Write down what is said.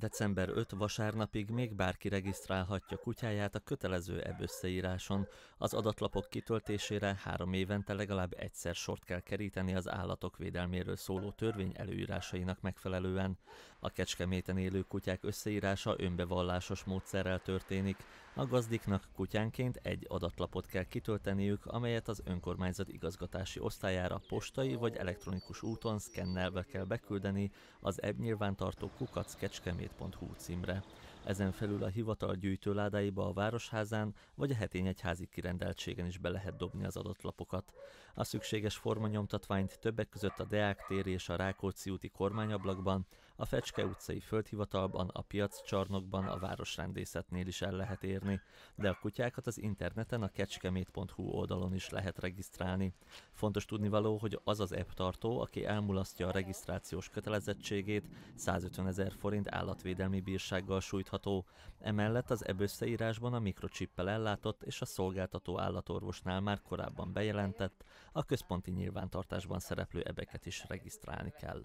December 5 vasárnapig még bárki regisztrálhatja kutyáját a kötelező ebb összeíráson. Az adatlapok kitöltésére három évente legalább egyszer sort kell keríteni az állatok védelméről szóló törvény előírásainak megfelelően. A kecskeméten élő kutyák összeírása önbevallásos módszerrel történik. A gazdiknak kutyánként egy adatlapot kell kitölteniük, amelyet az önkormányzat igazgatási osztályára postai vagy elektronikus úton szkennelve kell beküldeni az ebb nyilvántartó kukac kecskemét Szomszéd.hu címre. Ezen felül a hivatal gyűjtőládáiba a Városházán vagy a hetényegyházi kirendeltségen is be lehet dobni az adott lapokat. A szükséges formanyomtatványt többek között a Deák téri és a Rákóczi úti kormányablakban, a Fecske utcai földhivatalban, a piaccsarnokban, a városrendészetnél is el lehet érni, de a kutyákat az interneten a kecskemét.hu oldalon is lehet regisztrálni. Fontos tudnivaló, hogy az az app tartó, aki elmulasztja a regisztrációs kötelezettségét, 150 ezer forint állatvédelmi bírsággal sújtható. Emellett az ebb összeírásban a mikrocsippel ellátott és a szolgáltató állatorvosnál már korábban bejelentett, a központi nyilvántartásban szereplő ebeket is regisztrálni kell.